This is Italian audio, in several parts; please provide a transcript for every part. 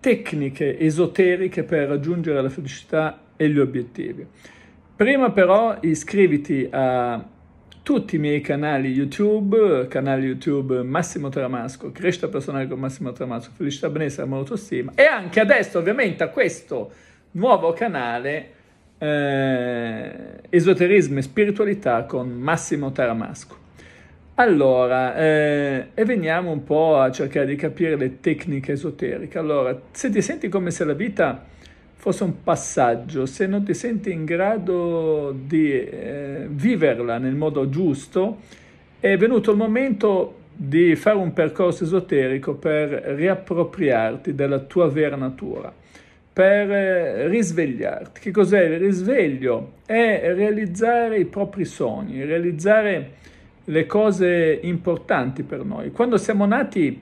tecniche esoteriche per raggiungere la felicità e gli obiettivi. Prima però iscriviti a tutti i miei canali YouTube, canale YouTube Massimo Tramasco, Crescita Personale con Massimo Tramasco, Felicità, Benessere, Amore, Autostima e anche adesso ovviamente a questo nuovo canale eh, Esoterismo e Spiritualità con Massimo Taramasco. Allora, eh, e veniamo un po' a cercare di capire le tecniche esoteriche. Allora, se ti senti come se la vita fosse un passaggio, se non ti senti in grado di eh, viverla nel modo giusto, è venuto il momento di fare un percorso esoterico per riappropriarti della tua vera natura, per eh, risvegliarti. Che cos'è il risveglio? È realizzare i propri sogni, realizzare le cose importanti per noi. Quando siamo nati,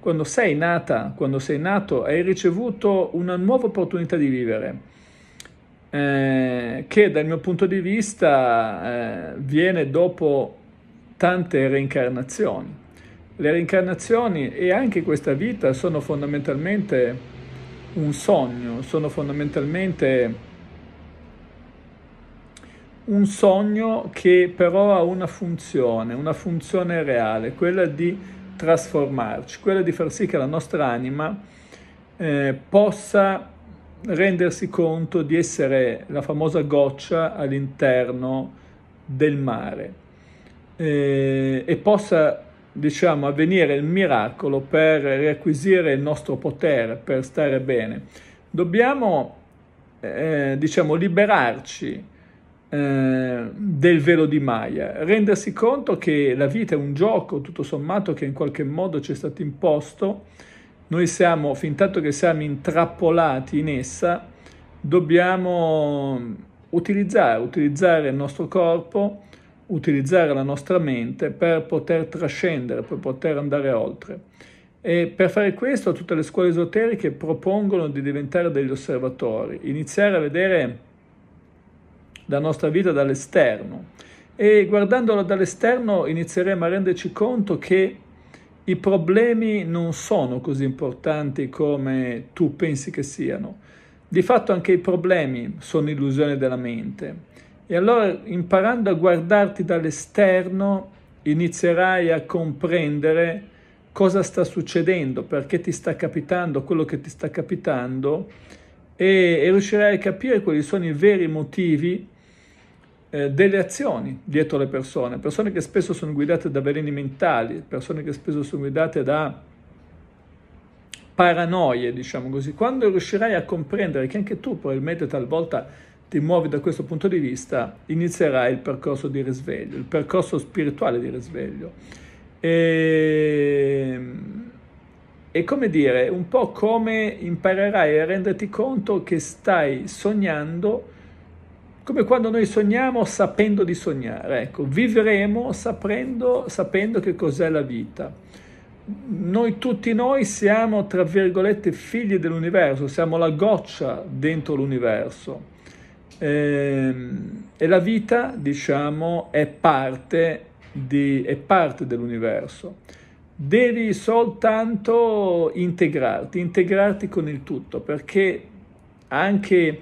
quando sei nata, quando sei nato, hai ricevuto una nuova opportunità di vivere, eh, che dal mio punto di vista eh, viene dopo tante reincarnazioni. Le reincarnazioni e anche questa vita sono fondamentalmente un sogno, sono fondamentalmente un sogno che però ha una funzione, una funzione reale, quella di trasformarci, quella di far sì che la nostra anima eh, possa rendersi conto di essere la famosa goccia all'interno del mare eh, e possa diciamo avvenire il miracolo per riacquisire il nostro potere per stare bene dobbiamo eh, diciamo liberarci eh, del velo di Maia, rendersi conto che la vita è un gioco tutto sommato che in qualche modo ci è stato imposto, noi siamo, fin tanto che siamo intrappolati in essa, dobbiamo utilizzare, utilizzare il nostro corpo, utilizzare la nostra mente per poter trascendere, per poter andare oltre. E per fare questo tutte le scuole esoteriche propongono di diventare degli osservatori, iniziare a vedere la nostra vita dall'esterno. E guardandola dall'esterno inizieremo a renderci conto che i problemi non sono così importanti come tu pensi che siano. Di fatto anche i problemi sono illusioni della mente. E allora imparando a guardarti dall'esterno inizierai a comprendere cosa sta succedendo, perché ti sta capitando quello che ti sta capitando e, e riuscirai a capire quali sono i veri motivi eh, delle azioni dietro le persone, persone che spesso sono guidate da veleni mentali, persone che spesso sono guidate da paranoie, diciamo così. Quando riuscirai a comprendere che anche tu probabilmente talvolta ti muovi da questo punto di vista, inizierai il percorso di risveglio, il percorso spirituale di risveglio. E, ehm, e come dire, un po' come imparerai a renderti conto che stai sognando come quando noi sogniamo sapendo di sognare, ecco, vivremo saprendo, sapendo che cos'è la vita. Noi tutti noi siamo, tra virgolette, figli dell'universo, siamo la goccia dentro l'universo. E, ehm, e la vita, diciamo, è parte, di, è parte dell'universo. Devi soltanto integrarti, integrarti con il tutto, perché anche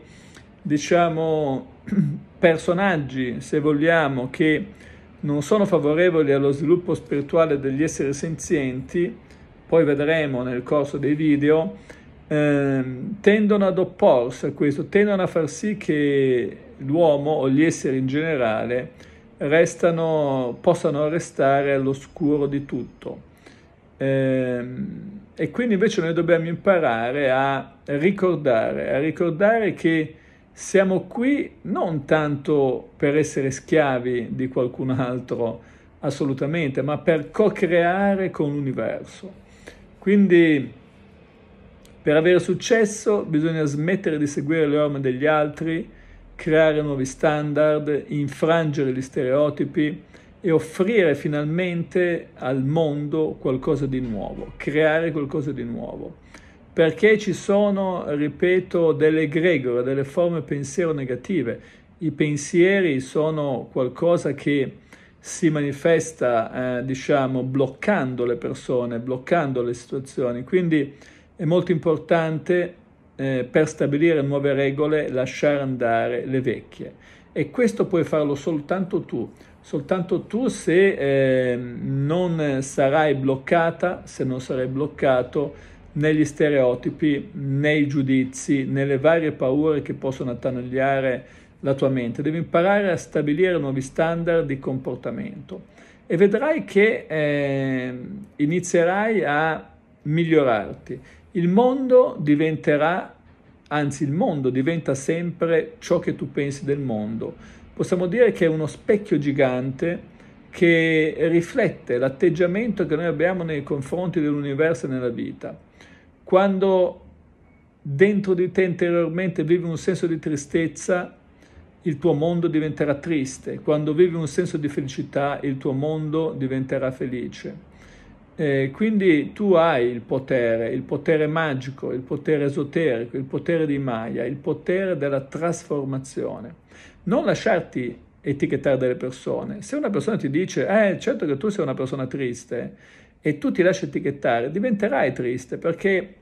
diciamo, personaggi, se vogliamo, che non sono favorevoli allo sviluppo spirituale degli esseri senzienti, poi vedremo nel corso dei video, eh, tendono ad opporsi a questo, tendono a far sì che l'uomo o gli esseri in generale restano, possano restare all'oscuro di tutto. Ehm, e quindi invece noi dobbiamo imparare a ricordare, a ricordare che siamo qui non tanto per essere schiavi di qualcun altro, assolutamente, ma per co-creare con l'universo. Quindi per avere successo bisogna smettere di seguire le orme degli altri, creare nuovi standard, infrangere gli stereotipi e offrire finalmente al mondo qualcosa di nuovo, creare qualcosa di nuovo perché ci sono, ripeto, delle egregore, delle forme pensiero negative. I pensieri sono qualcosa che si manifesta, eh, diciamo, bloccando le persone, bloccando le situazioni. Quindi è molto importante eh, per stabilire nuove regole lasciare andare le vecchie. E questo puoi farlo soltanto tu, soltanto tu se eh, non sarai bloccata, se non sarai bloccato negli stereotipi, nei giudizi, nelle varie paure che possono attanagliare la tua mente. Devi imparare a stabilire nuovi standard di comportamento e vedrai che eh, inizierai a migliorarti. Il mondo diventerà, anzi il mondo diventa sempre ciò che tu pensi del mondo. Possiamo dire che è uno specchio gigante che riflette l'atteggiamento che noi abbiamo nei confronti dell'universo e nella vita quando dentro di te interiormente vivi un senso di tristezza, il tuo mondo diventerà triste, quando vivi un senso di felicità, il tuo mondo diventerà felice. Eh, quindi tu hai il potere, il potere magico, il potere esoterico, il potere di Maya, il potere della trasformazione. Non lasciarti etichettare delle persone. Se una persona ti dice, eh, certo che tu sei una persona triste e tu ti lasci etichettare, diventerai triste perché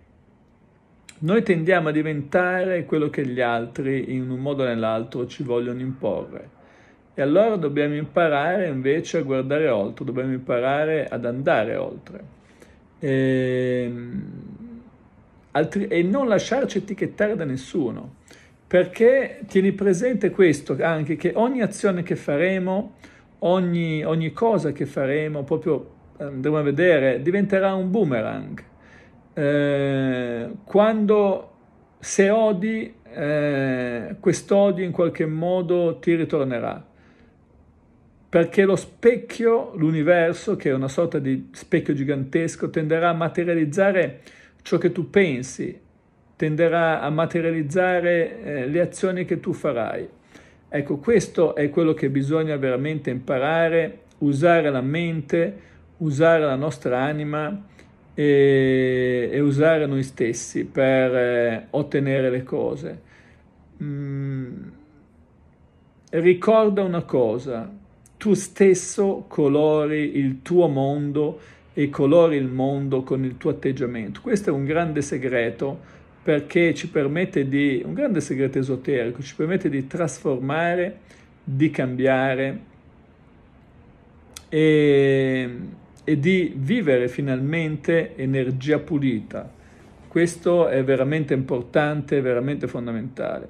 noi tendiamo a diventare quello che gli altri in un modo o nell'altro ci vogliono imporre. E allora dobbiamo imparare invece a guardare oltre, dobbiamo imparare ad andare oltre. E, ehm, altri, e non lasciarci etichettare da nessuno perché tieni presente questo anche, che ogni azione che faremo, ogni, ogni cosa che faremo, proprio ehm, andremo a vedere, diventerà un boomerang. Eh, quando se odi, eh, quest'odio in qualche modo ti ritornerà. Perché lo specchio, l'universo, che è una sorta di specchio gigantesco, tenderà a materializzare ciò che tu pensi tenderà a materializzare eh, le azioni che tu farai. Ecco, questo è quello che bisogna veramente imparare, usare la mente, usare la nostra anima e, e usare noi stessi per eh, ottenere le cose. Mm. Ricorda una cosa, tu stesso colori il tuo mondo e colori il mondo con il tuo atteggiamento. Questo è un grande segreto perché ci permette di, un grande segreto esoterico, ci permette di trasformare, di cambiare e, e di vivere finalmente energia pulita. Questo è veramente importante, veramente fondamentale.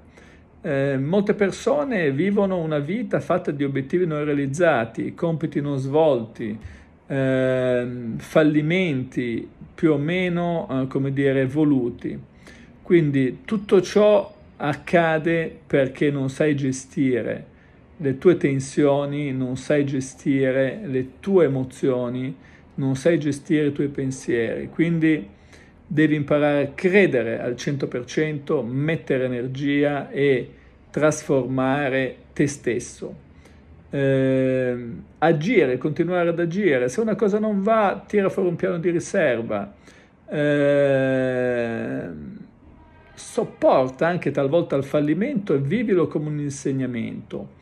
Eh, molte persone vivono una vita fatta di obiettivi non realizzati, compiti non svolti, eh, fallimenti più o meno, eh, come dire, voluti. Quindi tutto ciò accade perché non sai gestire le tue tensioni, non sai gestire le tue emozioni, non sai gestire i tuoi pensieri. Quindi devi imparare a credere al 100%, mettere energia e trasformare te stesso. Eh, agire, continuare ad agire. Se una cosa non va, tira fuori un piano di riserva. Eh, sopporta anche talvolta il fallimento e vivilo come un insegnamento.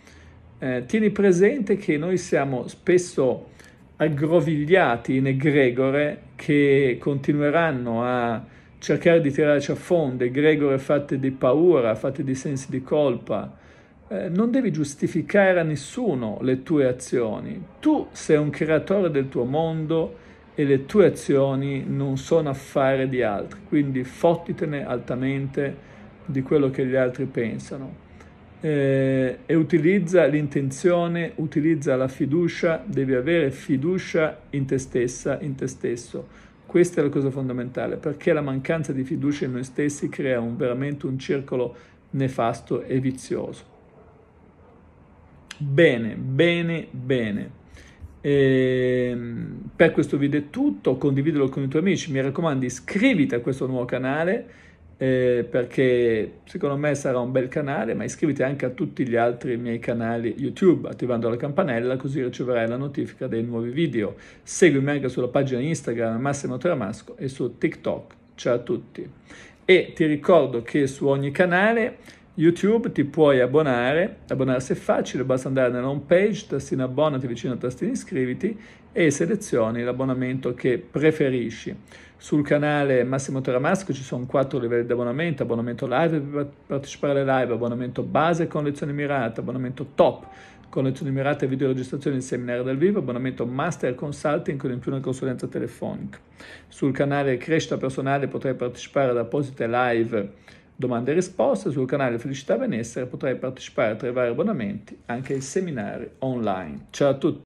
Eh, tieni presente che noi siamo spesso aggrovigliati in egregore che continueranno a cercare di tirarci a fondo, egregore fatte di paura, fatte di sensi di colpa. Eh, non devi giustificare a nessuno le tue azioni. Tu sei un creatore del tuo mondo, e le tue azioni non sono affare di altri, quindi fottitene altamente di quello che gli altri pensano eh, e utilizza l'intenzione, utilizza la fiducia, devi avere fiducia in te stessa, in te stesso. Questa è la cosa fondamentale, perché la mancanza di fiducia in noi stessi crea un, veramente un circolo nefasto e vizioso. Bene, bene, bene. Ehm... Per questo video è tutto, condividilo con i tuoi amici, mi raccomando iscriviti a questo nuovo canale eh, perché secondo me sarà un bel canale, ma iscriviti anche a tutti gli altri miei canali YouTube attivando la campanella così riceverai la notifica dei nuovi video. Seguimi anche sulla pagina Instagram Massimo Tramasco e su TikTok. Ciao a tutti. E ti ricordo che su ogni canale YouTube ti puoi abbonare, abbonarsi è facile, basta andare nella home page, tastino abbonati vicino al tastino iscriviti e selezioni l'abbonamento che preferisci. Sul canale Massimo Teramasco ci sono quattro livelli di abbonamento, abbonamento live per partecipare alle live, abbonamento base con lezioni mirate, abbonamento top con lezioni mirate e videoregistrazioni in seminario dal vivo, abbonamento master consulting con in più una consulenza telefonica. Sul canale Crescita Personale potrai partecipare ad apposite live domande e risposte sul canale Felicità Benessere potrai partecipare tra i vari abbonamenti anche ai seminari online. Ciao a tutti!